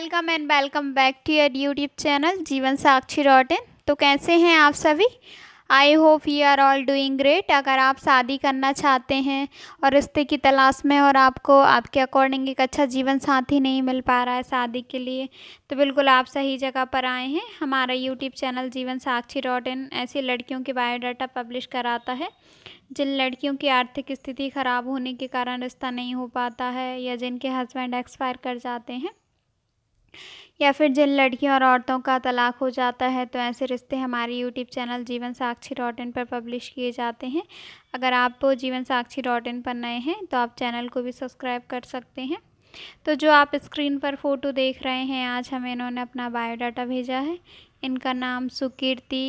welcome and welcome back to your YouTube channel Jeevan Sakshi dot in तो कैसे हैं आप सभी I hope you are all doing great अगर आप शादी करना चाहते हैं और रिश्ते की तलाश में और आपको आपके अकॉर्डिंग एक अच्छा जीवन साथी नहीं मिल पा रहा है शादी के लिए तो बिल्कुल आप सही जगह पर आए हैं हमारा YouTube channel Jeevan Sakshi dot इन ऐसी लड़कियों के बायोडाटा पब्लिश कराता है जिन लड़कियों की आर्थिक स्थिति ख़राब होने के कारण रिश्ता नहीं हो पाता है या जिनके हस्बैंड एक्सपायर कर जाते हैं या फिर जिन लड़कियों और औरतों का तलाक हो जाता है तो ऐसे रिश्ते हमारे YouTube channel Jeevan Sakshi dot इन पर पब्लिश किए जाते हैं अगर आप जीवन साक्षी डॉट इन पर नए हैं तो आप चैनल को भी सब्सक्राइब कर सकते हैं तो जो आप स्क्रीन पर फ़ोटो देख रहे हैं आज हमें इन्होंने अपना बायोडाटा भेजा है इनका नाम सुकीर्ति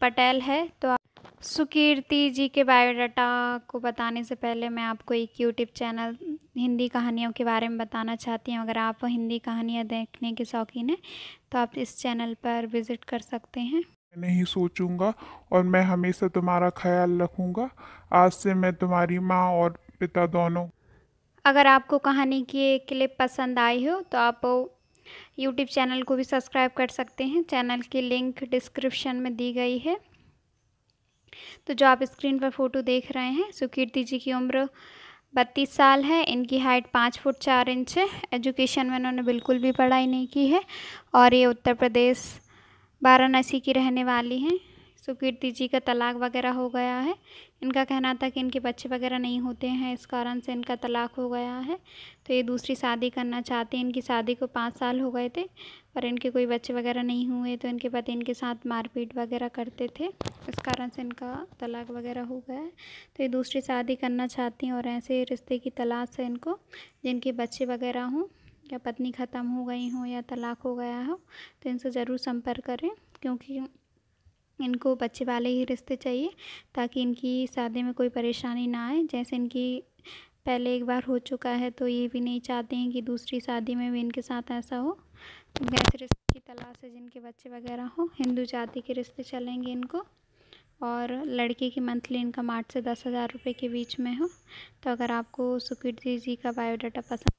पटेल है तो आप सुकीर्ति जी के बायोडाटा को बताने से पहले मैं आपको एक यूट्यूब चैनल हिंदी कहानियों के बारे में बताना चाहती हूँ अगर आप हिंदी कहानियाँ देखने के शौकीन हैं तो आप इस चैनल पर विज़िट कर सकते हैं मैं नहीं सोचूंगा और मैं हमेशा तुम्हारा ख्याल रखूंगा आज से मैं तुम्हारी माँ और पिता दोनों अगर आपको कहानी की क्लिप पसंद आई हो तो आप यूट्यूब चैनल को भी सब्सक्राइब कर सकते हैं चैनल की लिंक डिस्क्रिप्शन में दी गई है तो जो आप स्क्रीन पर फ़ोटो देख रहे हैं सुकीर्ति जी की उम्र बत्तीस साल है इनकी हाइट पाँच फुट चार इंच है एजुकेशन में इन्होंने बिल्कुल भी पढ़ाई नहीं की है और ये उत्तर प्रदेश वाराणसी की रहने वाली हैं सुकीर्ति जी का तलाक वगैरह हो गया है इनका कहना था कि इनके बच्चे वगैरह नहीं होते हैं इस कारण से इनका तलाक हो गया है तो ये दूसरी शादी करना चाहते हैं इनकी शादी को पाँच साल हो गए थे पर इनके कोई बच्चे वगैरह नहीं हुए तो इनके पति इनके साथ मारपीट वगैरह करते थे कारण से इनका तलाक वगैरह हो गया है तो ये दूसरी शादी करना चाहती हैं और ऐसे रिश्ते की तलाश है इनको जिनके बच्चे वगैरह हों या पत्नी ख़त्म हो गई हो या तलाक हो गया हो तो इनसे ज़रूर संपर्क करें क्योंकि इनको बच्चे वाले ही रिश्ते चाहिए ताकि इनकी शादी में कोई परेशानी ना आए जैसे इनकी पहले एक बार हो चुका है तो ये भी नहीं चाहते हैं कि दूसरी शादी में भी इनके साथ ऐसा हो तो रिश्ते की तलाश है जिनके बच्चे वगैरह हों हिंदू जाति के रिश्ते चलेंगे इनको और लड़के की मंथली इनकम आठ से दस हज़ार रुपये के बीच में हो तो अगर आपको सुकृति जी का बायोडाटा पसंद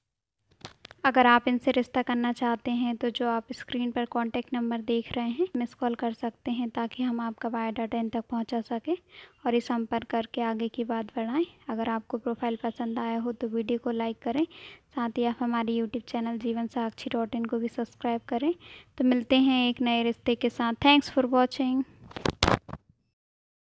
अगर आप इनसे रिश्ता करना चाहते हैं तो जो आप स्क्रीन पर कांटेक्ट नंबर देख रहे हैं मिस कॉल कर सकते हैं ताकि हम आपका बायोडाटा इन तक पहुंचा सकें और ये संपर्क करके आगे की बात बढ़ाएं अगर आपको प्रोफाइल पसंद आया हो तो वीडियो को लाइक करें साथ ही आप हमारे YouTube channel Jeevan Sakshi dot इन को भी सब्सक्राइब करें तो मिलते हैं एक नए रिश्ते के साथ थैंक्स फॉर वॉचिंग